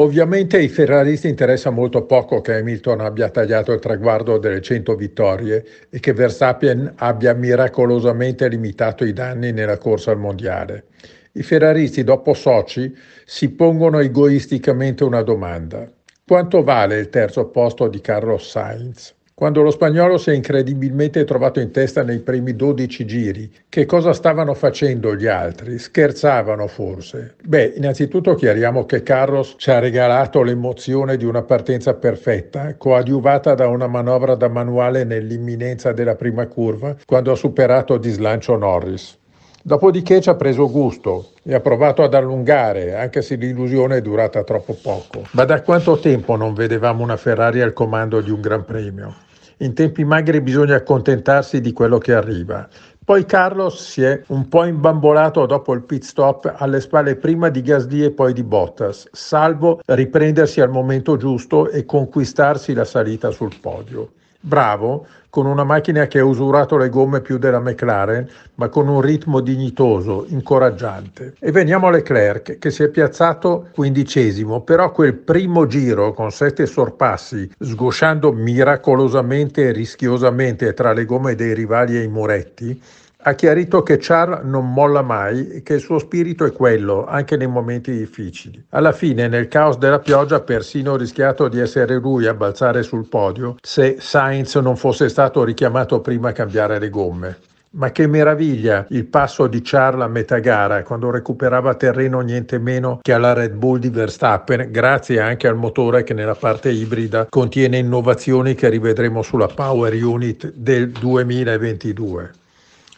Ovviamente ai ferraristi interessa molto poco che Hamilton abbia tagliato il traguardo delle 100 vittorie e che Verstappen abbia miracolosamente limitato i danni nella corsa al mondiale. I ferraristi dopo Sochi si pongono egoisticamente una domanda. Quanto vale il terzo posto di Carlos Sainz? Quando lo spagnolo si è incredibilmente trovato in testa nei primi 12 giri, che cosa stavano facendo gli altri? Scherzavano forse? Beh, innanzitutto chiariamo che Carlos ci ha regalato l'emozione di una partenza perfetta, coadiuvata da una manovra da manuale nell'imminenza della prima curva, quando ha superato di slancio Norris. Dopodiché ci ha preso gusto e ha provato ad allungare, anche se l'illusione è durata troppo poco. Ma da quanto tempo non vedevamo una Ferrari al comando di un Gran Premio? in tempi magri bisogna accontentarsi di quello che arriva. Poi Carlos si è un po' imbambolato dopo il pit stop alle spalle prima di Gasly e poi di Bottas, salvo riprendersi al momento giusto e conquistarsi la salita sul podio bravo, con una macchina che ha usurato le gomme più della McLaren, ma con un ritmo dignitoso, incoraggiante. E veniamo a Leclerc, che si è piazzato quindicesimo, però quel primo giro con sette sorpassi, sgosciando miracolosamente e rischiosamente tra le gomme dei rivali e i muretti, ha chiarito che Charles non molla mai e che il suo spirito è quello, anche nei momenti difficili. Alla fine, nel caos della pioggia, ha persino rischiato di essere lui a balzare sul podio se Sainz non fosse stato richiamato prima a cambiare le gomme. Ma che meraviglia il passo di Charles a metà gara, quando recuperava terreno niente meno che alla Red Bull di Verstappen, grazie anche al motore che nella parte ibrida contiene innovazioni che rivedremo sulla Power Unit del 2022.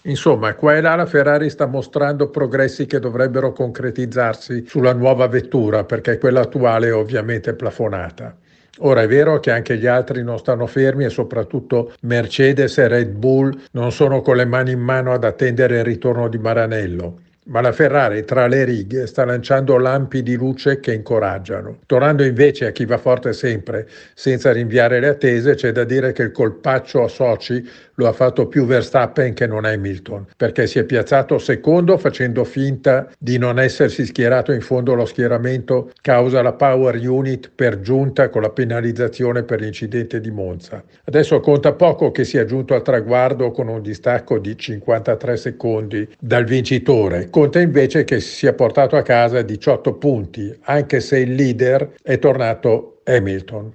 Insomma, qua e là la Ferrari sta mostrando progressi che dovrebbero concretizzarsi sulla nuova vettura, perché quella attuale è ovviamente plafonata. Ora è vero che anche gli altri non stanno fermi e soprattutto Mercedes e Red Bull non sono con le mani in mano ad attendere il ritorno di Maranello ma la Ferrari tra le righe sta lanciando lampi di luce che incoraggiano. Tornando invece a chi va forte sempre, senza rinviare le attese, c'è da dire che il colpaccio a Sochi lo ha fatto più Verstappen che non Hamilton, perché si è piazzato secondo facendo finta di non essersi schierato in fondo allo schieramento causa la Power Unit per giunta con la penalizzazione per l'incidente di Monza. Adesso conta poco che sia giunto al traguardo con un distacco di 53 secondi dal vincitore Conte invece che si è portato a casa 18 punti, anche se il leader è tornato Hamilton.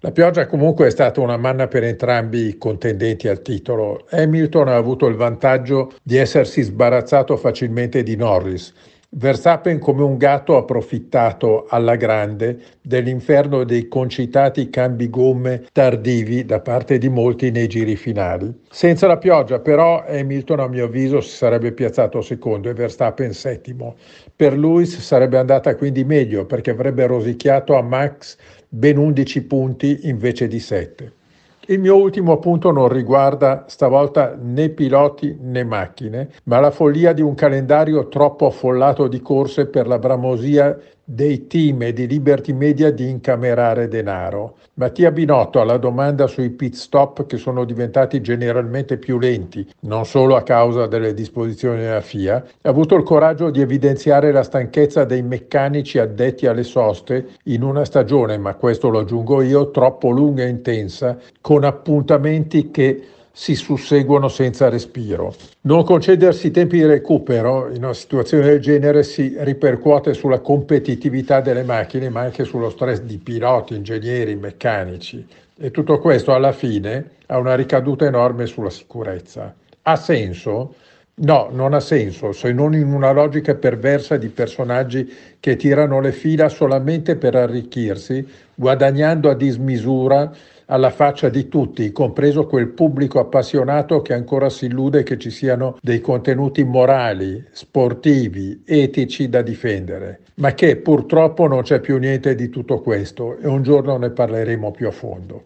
La pioggia comunque è stata una manna per entrambi i contendenti al titolo. Hamilton ha avuto il vantaggio di essersi sbarazzato facilmente di Norris, Verstappen come un gatto ha approfittato alla grande dell'inferno dei concitati cambi gomme tardivi da parte di molti nei giri finali. Senza la pioggia però Hamilton a mio avviso si sarebbe piazzato secondo e Verstappen settimo. Per Lewis sarebbe andata quindi meglio perché avrebbe rosicchiato a Max ben 11 punti invece di 7. Il mio ultimo appunto non riguarda stavolta né piloti né macchine, ma la follia di un calendario troppo affollato di corse per la bramosia dei team e di Liberty Media di incamerare denaro. Mattia Binotto alla domanda sui pit stop che sono diventati generalmente più lenti, non solo a causa delle disposizioni della FIA, ha avuto il coraggio di evidenziare la stanchezza dei meccanici addetti alle soste in una stagione, ma questo lo aggiungo io, troppo lunga e intensa, con appuntamenti che si susseguono senza respiro. Non concedersi tempi di recupero in una situazione del genere si ripercuote sulla competitività delle macchine, ma anche sullo stress di piloti, ingegneri, meccanici. E tutto questo alla fine ha una ricaduta enorme sulla sicurezza. Ha senso? No, non ha senso, se non in una logica perversa di personaggi che tirano le fila solamente per arricchirsi, guadagnando a dismisura alla faccia di tutti, compreso quel pubblico appassionato che ancora si illude che ci siano dei contenuti morali, sportivi, etici da difendere, ma che purtroppo non c'è più niente di tutto questo e un giorno ne parleremo più a fondo.